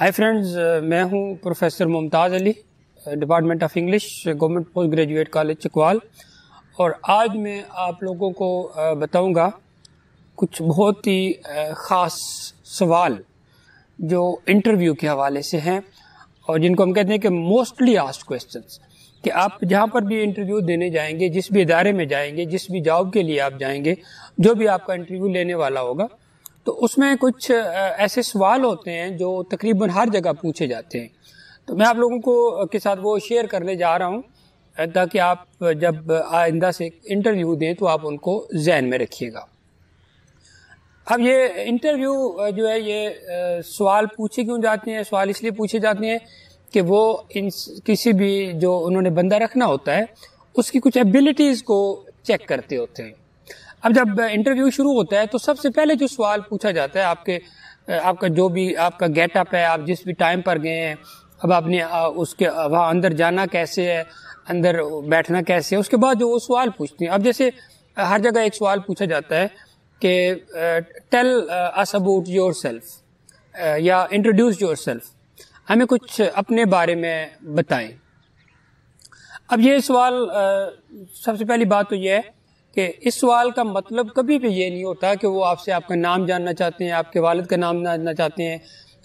hi friends uh, मैं हूं professor Mumtaz Ali department of English government post graduate college Chakwal और आज मैं आप लोगों को uh, बताऊंगा कुछ बहुत ही uh, ख़ास सवाल जो इंटरव्यू के हवाले से हैं और जिनको हम कहते हैं कि मोस्टली आस्ट क्वेश्चन कि आप जहाँ पर भी इंटरव्यू देने जाएंगे जिस भी इदारे में जाएंगे जिस भी जॉब के लिए आप जाएंगे जो भी आपका इंटरव्यू लेने वाला होगा तो उसमें कुछ ऐसे सवाल होते हैं जो तकरीबन हर जगह पूछे जाते हैं तो मैं आप लोगों को के साथ वो शेयर करने जा रहा हूँ ताकि आप जब आइंदा से इंटरव्यू दें तो आप उनको जहन में रखिएगा अब ये इंटरव्यू जो है ये सवाल पूछे क्यों जाते हैं सवाल इसलिए पूछे जाते हैं कि वो इन किसी भी जो उन्होंने बंदा रखना होता है उसकी कुछ एबिलिटीज़ को चेक करते होते हैं अब जब इंटरव्यू शुरू होता है तो सबसे पहले जो सवाल पूछा जाता है आपके आपका जो भी आपका गेटअप है आप जिस भी टाइम पर गए हैं अब आपने उसके वहाँ अंदर जाना कैसे है अंदर बैठना कैसे है उसके बाद जो वो सवाल पूछते हैं अब जैसे हर जगह एक सवाल पूछा जाता है कि tell us about yourself या इंट्रोड्यूस योर सेल्फ हमें कुछ अपने बारे में बताएं अब ये सवाल सबसे पहली बात तो ये है कि इस सवाल का मतलब कभी भी ये नहीं होता कि वो आपसे आपका नाम जानना चाहते हैं आपके वालद का नाम जानना चाहते हैं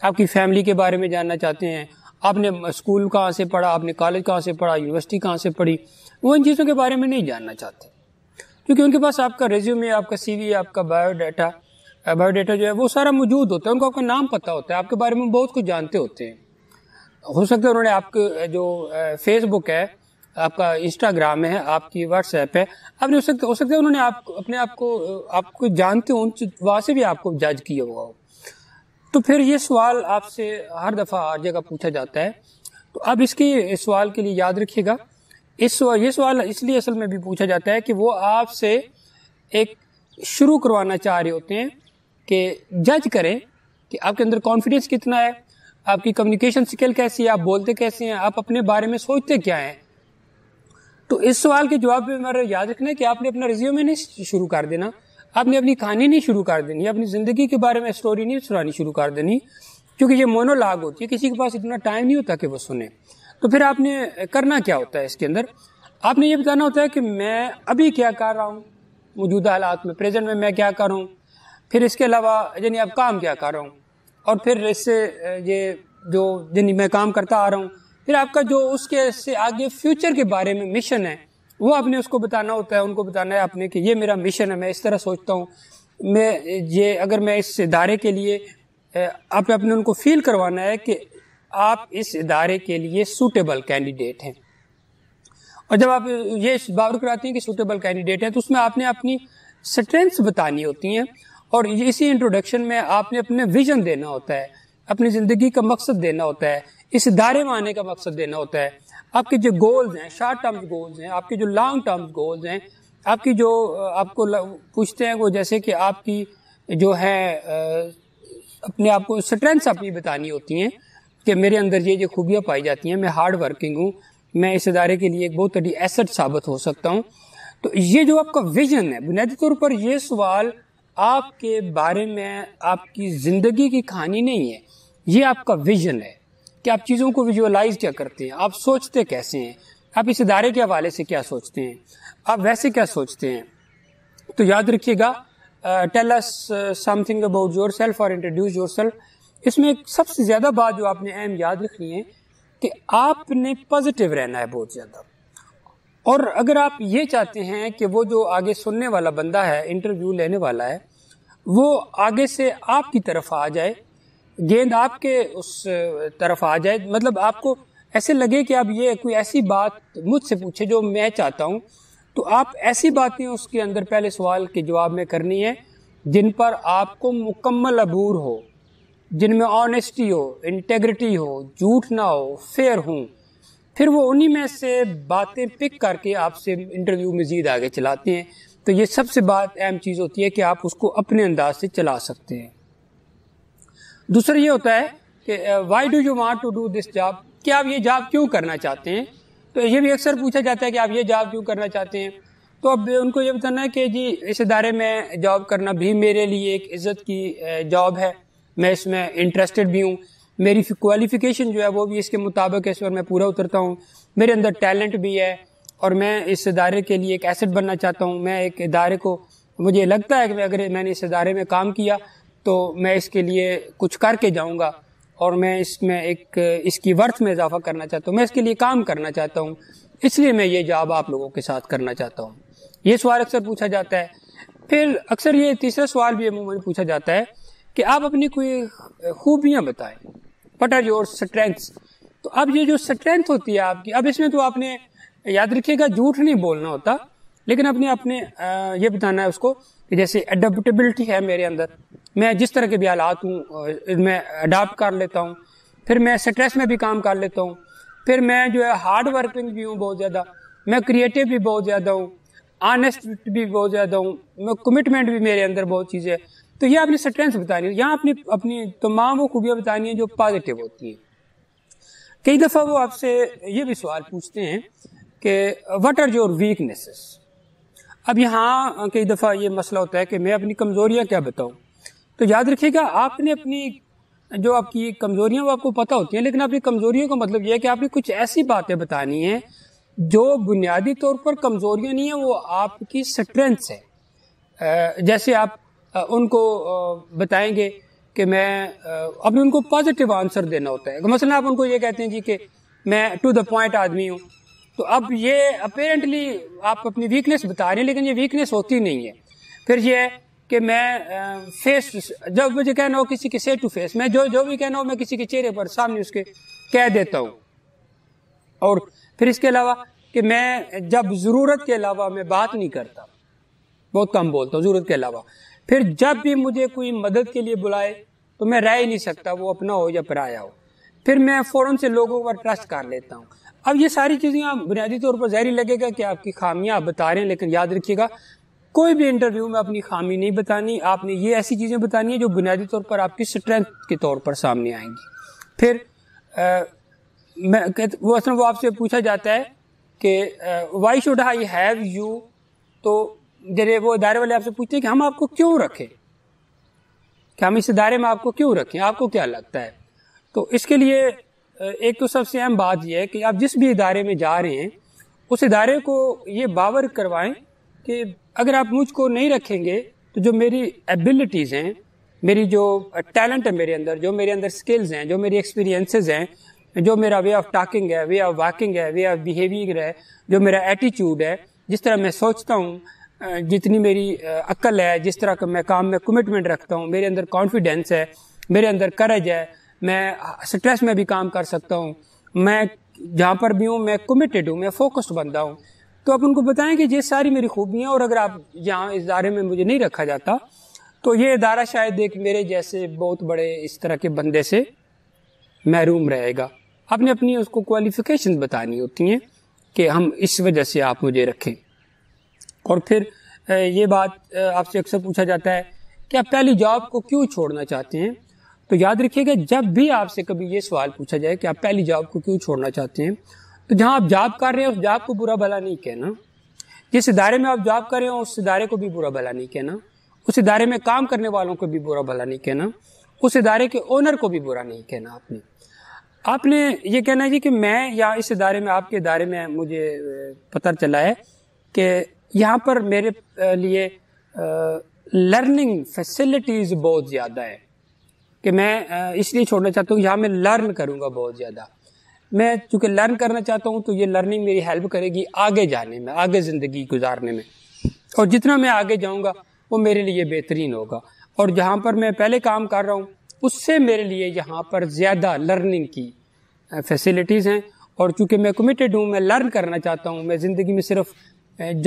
आपकी फैमिली के बारे में जानना चाहते हैं आपने स्कूल कहाँ से पढ़ा आपने कॉलेज कहाँ से पढ़ा यूनिवर्सिटी कहाँ से पढ़ी वो इन चीज़ों के बारे में नहीं जानना चाहते क्योंकि उनके पास आपका रेज्यूमे आपका सीवी आपका बायोडाटा बायोडाटा जो है वो सारा मौजूद होता है उनको आपका नाम पता होता है आपके बारे में बहुत कुछ जानते होते हैं हो सकता है उन्होंने आपके जो फेसबुक है आपका इंस्टाग्राम है आपकी व्हाट्सएप है आपने हो सकता हो सकता है उन्होंने आप अपने आप को आपको जानते हो वहाँ से भी आपको जज किया हुआ हो तो फिर ये सवाल आपसे हर दफ़ा हर जगह पूछा जाता है तो अब इसके इस सवाल के लिए याद रखिएगा इस ये सवाल इसलिए असल में भी पूछा जाता है कि वो आपसे एक शुरू करवाना चाह रहे होते हैं कि जज करें कि आपके अंदर कॉन्फिडेंस कितना है आपकी कम्युनिकेशन स्किल कैसी है आप बोलते कैसे हैं आप अपने बारे में सोचते क्या हैं तो इस सवाल के जवाब में हमारे याद रखना है कि आपने अपना रिज्यूमे नहीं शुरू कर देना आपने अपनी कहानी नहीं शुरू कर देनी अपनी ज़िंदगी के बारे में स्टोरी नहीं सुनानी शुरू कर देनी क्योंकि ये मोनोलाग होती है किसी के पास इतना टाइम नहीं होता कि वो सुने तो फिर आपने करना क्या होता है इसके अंदर आपने ये बताना होता है कि मैं अभी क्या कर रहा हूँ मौजूदा हालात में प्रेजेंट में मैं क्या कर रहा हूँ फिर इसके अलावा यानी आप काम क्या कर रहा हूँ और फिर इससे ये जो यानी मैं काम करता आ रहा हूँ फिर आपका जो उसके से आगे फ्यूचर के बारे में मिशन है वो आपने उसको बताना होता है उनको बताना है आपने कि ये मेरा मिशन है मैं इस तरह सोचता हूँ मैं ये अगर मैं इस इदारे के लिए आप अपने उनको फील करवाना है कि आप इस इदारे के लिए सूटेबल कैंडिडेट हैं और जब आप ये बावर कराती हैं कि सूटेबल कैंडिडेट है तो उसमें आपने अपनी स्ट्रेंथ्स बतानी होती हैं और इसी इंट्रोडक्शन में आपने अपने विजन देना होता है अपनी ज़िंदगी का मकसद देना होता है इस दायरे में आने का मकसद देना होता है आपके जो गोल्स हैं शॉर्ट टर्म गोल्स हैं आपके जो लॉन्ग टर्म गोल्स हैं आपकी जो आपको पूछते हैं वो जैसे कि आपकी जो है अपने आप को स्ट्रेंथ्स अपनी बतानी होती हैं कि मेरे अंदर ये जो खूबियाँ पाई जाती हैं मैं हार्ड वर्किंग हूँ मैं इस इदारे के लिए एक बहुत बड़ी एसेट साबित हो सकता हूँ तो ये जो आपका विजन है बुनियादी तौर पर यह सवाल आपके बारे में आपकी ज़िंदगी की कहानी नहीं है ये आपका विजन है कि आप चीज़ों को विजुअलाइज क्या करते हैं आप सोचते कैसे हैं आप इस इदारे के हवाले से क्या सोचते हैं आप वैसे क्या सोचते हैं तो याद रखिएगा tell us something about yourself और इंट्रोड्यूस योर सेल्फ इसमें सबसे ज़्यादा बात जो आपने अहम याद रखनी है कि आपने पॉजिटिव रहना है बहुत ज़्यादा और अगर आप ये चाहते हैं कि वो जो आगे सुनने वाला बंदा है इंटरव्यू लेने वाला है वो आगे से आपकी तरफ आ जाए गेंद आपके उस तरफ आ जाए मतलब आपको ऐसे लगे कि आप ये कोई ऐसी बात मुझसे पूछे जो मैं चाहता हूँ तो आप ऐसी बातें उसके अंदर पहले सवाल के जवाब में करनी है जिन पर आपको मुकम्मल अबूर हो जिनमें ऑनेस्टी हो इंटेग्रिटी हो झूठ ना हो फेयर हों फिर वो उन्हीं में से बातें पिक करके आपसे इंटरव्यू मज़ीद आगे चलाते हैं तो ये सबसे बात अहम चीज़ होती है कि आप उसको अपने अंदाज से चला सकते हैं दूसरा ये होता है कि why do you want to do this job कि आप ये जॉब क्यों करना चाहते हैं तो ये भी अक्सर पूछा जाता है कि आप ये जॉब क्यों करना चाहते हैं तो अब उनको ये बताना है कि जी इस इदारे में जॉब करना भी मेरे लिए एक इज़्ज़त की जॉब है मैं इसमें इंटरेस्टेड भी हूँ मेरी क्वालिफ़िकेशन जो है वो भी इसके मुताबिक है इस पर मैं पूरा उतरता हूँ मेरे अंदर टैलेंट भी है और मैं इस इदारे के लिए एक एसेट बनना चाहता हूँ मैं एक इदारे को मुझे लगता है कि अगर मैंने इस इदारे में काम किया तो मैं इसके लिए कुछ करके जाऊंगा और मैं इसमें एक इसकी वर्थ में इजाफा करना चाहता हूँ मैं इसके लिए काम करना चाहता हूँ इसलिए मैं ये जॉब आप लोगों के साथ करना चाहता हूँ ये सवाल अक्सर पूछा जाता है फिर अक्सर ये तीसरा सवाल भी अमूमन पूछा जाता है कि आप अपनी कोई खूबियाँ बताएं वट आर योर स्ट्रेंथ्स तो अब ये जो स्ट्रेंथ होती है आपकी अब इसमें तो आपने याद रखिएगा झूठ नहीं बोलना होता लेकिन अपने अपने ये बताना है उसको कि जैसे अडेप्टबिलिटी है मेरे अंदर मैं जिस तरह के भी हालात हूँ मैं अडाप्ट कर लेता हूँ फिर मैं स्ट्रेस में भी काम कर लेता हूँ फिर मैं जो है हार्ड वर्किंग भी हूँ बहुत ज़्यादा मैं क्रिएटिव भी बहुत ज़्यादा हूँ ऑनेस्ट भी बहुत ज़्यादा हूँ मैं कमिटमेंट भी मेरे अंदर बहुत चीज़ें है तो ये अपनी स्ट्रेंस बतानी है यहाँ अपनी अपनी तमाम वो खूबियाँ बतानी है जो पॉजिटिव होती हैं कई दफ़ा वो आपसे ये भी सवाल पूछते हैं कि वट आर योर वीकनेसेस अब यहाँ कई दफ़ा ये मसला होता है कि मैं अपनी कमज़ोरियाँ क्या बताऊँ तो याद रखिएगा आपने अपनी जो आपकी कमज़ोरियाँ वो आपको पता होती हैं लेकिन अपनी कमज़ोरियों का मतलब यह है कि आपने कुछ ऐसी बातें बतानी हैं जो बुनियादी तौर पर कमज़ोरियाँ नहीं हैं वो आपकी स्ट्रेंथ है जैसे आप उनको बताएंगे कि मैं अपने उनको पॉजिटिव आंसर देना होता है मसला आप उनको ये कहते हैं जी कि मैं टू द पॉइंट आदमी हूँ तो अब ये अपेरेंटली आप अपनी वीकनेस बता रहे हैं लेकिन ये वीकनेस होती नहीं है फिर ये है कि मैं फेस जब मुझे कहना हो किसी के से टू फेस मैं जो जो भी कहना हो मैं किसी के चेहरे पर सामने उसके कह देता हूँ और फिर इसके अलावा कि मैं जब ज़रूरत के अलावा मैं बात नहीं करता बहुत कम बोलता हूँ ज़रूरत के अलावा फिर जब भी मुझे कोई मदद के लिए बुलाए तो मैं रह ही नहीं सकता वो अपना हो या पराया हो फिर मैं फ़ौरन से लोगों पर ट्रस्ट कर लेता हूँ अब ये सारी चीज़ें आप बुनियादी तौर पर जहरी लगेगा कि आपकी खामियां आप बता रहे हैं लेकिन याद रखिएगा कोई भी इंटरव्यू में अपनी खामी नहीं बतानी आपने ये ऐसी चीज़ें बतानी है जो बुनियादी तौर पर आपकी स्ट्रेंथ के तौर पर सामने आएंगी फिर आ, मैं वो असल वो आपसे पूछा जाता है कि why should I have you तो जरे वो इदारे वाले आपसे पूछते हैं कि हम आपको क्यों रखें कि हम इस इदारे में आपको क्यों रखें आपको क्या लगता है तो इसके लिए एक तो सबसे अहम बात यह है कि आप जिस भी इदारे में जा रहे हैं उस इदारे को ये बावर करवाएं कि अगर आप मुझको नहीं रखेंगे तो जो मेरी एबिलिटीज़ हैं मेरी जो टैलेंट है मेरे अंदर जो मेरे अंदर स्किल्स हैं जो मेरी एक्सपीरियंसेस हैं जो मेरा वे ऑफ टॉकिंग है वे ऑफ वॉकिंग है वे ऑफ बिहेवियर है जो मेरा एटीट्यूड है जिस तरह मैं सोचता हूँ जितनी मेरी अक्ल है जिस तरह का मैं काम में कमिटमेंट रखता हूँ मेरे अंदर कॉन्फिडेंस है मेरे अंदर करज है मैं स्ट्रेस में भी काम कर सकता हूँ मैं जहाँ पर भी हूँ मैं कमिटेड हूँ मैं फोकस्ड बंदा हूँ तो आप उनको बताएं कि ये सारी मेरी खूबियाँ और अगर आप यहाँ इस दायरे में मुझे नहीं रखा जाता तो ये इदारा शायद एक मेरे जैसे बहुत बड़े इस तरह के बंदे से महरूम रहेगा आपने अपनी उसको क्वालिफिकेशन बतानी होती हैं कि हम इस वजह से आप मुझे रखें और फिर ये बात आपसे अक्सर पूछा जाता है कि आप पहली जॉब को क्यों छोड़ना चाहते हैं तो याद रखिएगा जब भी आपसे कभी ये सवाल पूछा जाए कि आप पहली जॉब को क्यों छोड़ना चाहते हैं तो जहाँ आप जॉब कर रहे हैं उस जॉब को बुरा भला नहीं कहना जिस इदारे में आप जॉब कर रहे हो उस इदारे को भी बुरा भला नहीं कहना उस इदारे में काम करने वालों को भी बुरा भला नहीं कहना उस इदारे के ओनर को भी बुरा नहीं कहना आपने आपने ये कहना है जी कि मैं या इस इदारे में आपके इदारे में मुझे पता चला है कि यहाँ पर मेरे लिए लर्निंग फैसिलिटीज़ बहुत ज़्यादा है कि मैं इसलिए छोड़ना चाहता हूँ यहाँ मैं लर्न करूँगा बहुत ज़्यादा मैं चूँकि लर्न करना चाहता हूँ तो ये लर्निंग मेरी हेल्प करेगी आगे जाने में आगे ज़िंदगी गुजारने में और जितना मैं आगे जाऊँगा वो मेरे लिए बेहतरीन होगा और जहाँ पर मैं पहले काम कर रहा हूँ उससे मेरे लिए यहाँ पर ज़्यादा लर्निंग की फैसिलिटीज़ हैं और चूँकि मैं कमिटेड हूँ मैं लर्न करना चाहता हूँ मैं ज़िंदगी में सिर्फ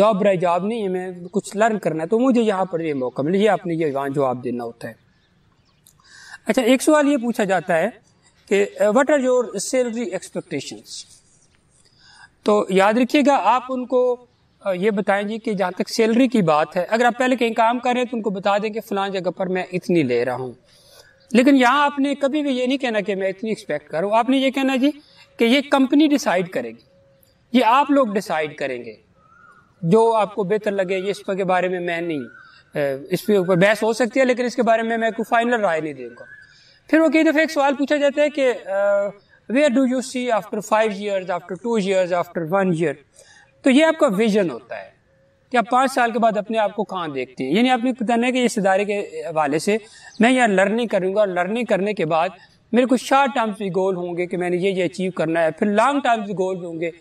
जॉब रह जॉब नहीं है मैं कुछ लर्न करना है तो मुझे यहाँ पर ये मौका मिले ये आपने ये जवाब देना होता है अच्छा एक सवाल ये पूछा जाता है कि what are your salary expectations तो याद रखिएगा आप उनको ये बताएं जी कि जहाँ तक सैलरी की बात है अगर आप पहले कहीं काम कर रहे हैं तो उनको बता दें कि फ़लां जगह पर मैं इतनी ले रहा हूँ लेकिन यहाँ आपने कभी भी ये नहीं कहना कि मैं इतनी एक्सपेक्ट कर रहा आपने ये कहना जी कि ये कंपनी डिसाइड करेगी ये आप लोग डिसाइड करेंगे जो आपको बेहतर लगे ये इस पर के बारे में मैं नहीं इसके ऊपर बहस हो सकती है लेकिन इसके बारे में मैं कोई फाइनल राय नहीं दूंगा फिर वो कई दफ़े एक सवाल पूछा जाता है कि where do you see after five years after two years after one year तो ये आपका विजन होता है कि आप पाँच साल के बाद अपने आप को कहाँ देखते हैं यानी आपने पता नहीं कि इस इदारे के हवाले से मैं यहाँ लर्निंग करूँगा और लर्निंग करने के बाद मेरे कुछ शॉर्ट टर्म्स भी गोल होंगे कि मैंने ये ये अचीव करना है फिर लॉन्ग टर्म्स भी गोल होंगे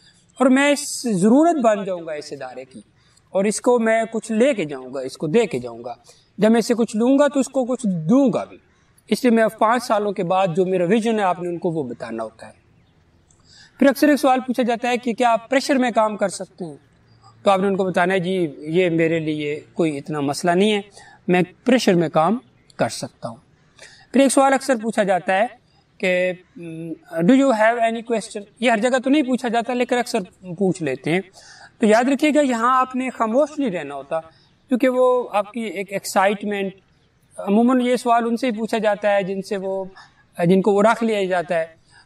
और मैं ज़रूरत बन जाऊँगा इस इदारे की और इसको मैं कुछ ले के जाऊँगा इसको दे के जाऊँगा जब मैं इसे कुछ लूँगा तो इसको कुछ दूँगा भी इसलिए मैं पाँच सालों के बाद जो मेरा विजन है आपने उनको वो बताना होता है फिर अक्सर एक सवाल पूछा जाता है कि क्या आप प्रेशर में काम कर सकते हैं तो आपने उनको बताना है जी ये मेरे लिए कोई इतना मसला नहीं है मैं प्रेशर में काम कर सकता हूँ फिर एक सवाल अक्सर पूछा जाता है कि do you have any question ये हर जगह तो नहीं पूछा जाता लेकिन अक्सर पूछ लेते हैं तो याद रखिएगा यहाँ आपने खामोश नहीं रहना होता क्योंकि वो आपकी एक एक्साइटमेंट अमूमन ये सवाल उनसे ही पूछा जाता है जिनसे वो जिनको वो रख लिया जाता है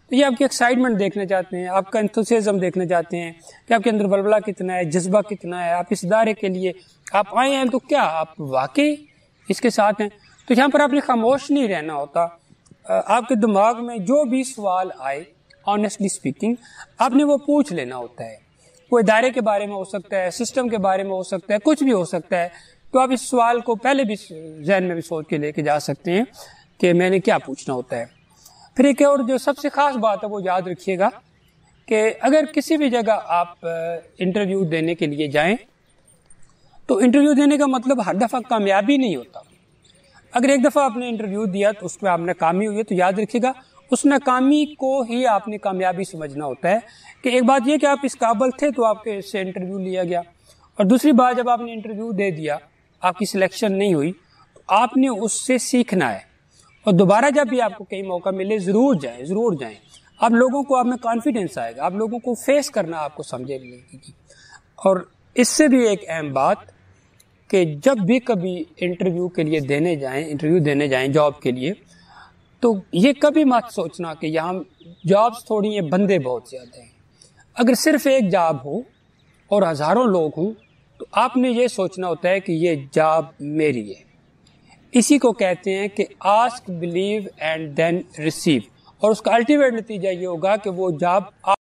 तो ये आपकी एक्साइटमेंट देखना चाहते हैं आपका इंथोसिज्म देखना चाहते हैं कि आपके अंदर बलबला कितना है जज्बा कितना है आप इस दायरे के लिए आप आए हैं तो क्या आप वाकई इसके साथ हैं तो यहाँ पर आपने खामोश नहीं रहना होता आपके दिमाग में जो भी सवाल आए ऑनेस्टली स्पीकिंग आपने वो पूछ लेना होता है वो इदारे के बारे में हो सकता है सिस्टम के बारे में हो सकता है कुछ भी हो सकता है तो आप इस सवाल को पहले भी जहन में भी सोच के लेके जा सकते हैं कि मैंने क्या पूछना होता है फिर एक और जो सबसे ख़ास बात है वो याद रखिएगा कि अगर किसी भी जगह आप इंटरव्यू देने के लिए जाएं तो इंटरव्यू देने का मतलब हर दफ़ा कामयाबी नहीं होता अगर एक दफ़ा आपने इंटरव्यू दिया तो उसमें आपने कामी हुई है तो याद रखिएगा उस नाकामी को ही आपने कामयाबी समझना होता है कि एक बात यह कि आप इस काबल थे तो आपके से इंटरव्यू लिया गया और दूसरी बात जब आपने इंटरव्यू दे दिया आपकी सिलेक्शन नहीं हुई तो आपने उससे सीखना है और दोबारा जब भी आपको कहीं मौका मिले ज़रूर जाए ज़रूर जाए आप लोगों को आप में कॉन्फिडेंस आएगा आप लोगों को फेस करना आपको समझेगी और इससे भी एक अहम बात कि जब भी कभी इंटरव्यू के लिए देने जाएं इंटरव्यू देने जाएं जॉब के लिए तो ये कभी मत सोचना कि यहाँ जॉब्स थोड़ी हैं बंदे बहुत ज़्यादा हैं अगर सिर्फ एक जॉब हो और हज़ारों लोग हों तो आपने ये सोचना होता है कि ये जॉब मेरी है इसी को कहते हैं कि ask believe and then receive और उसका अल्टीमेट नतीजा ये होगा कि वो जॉब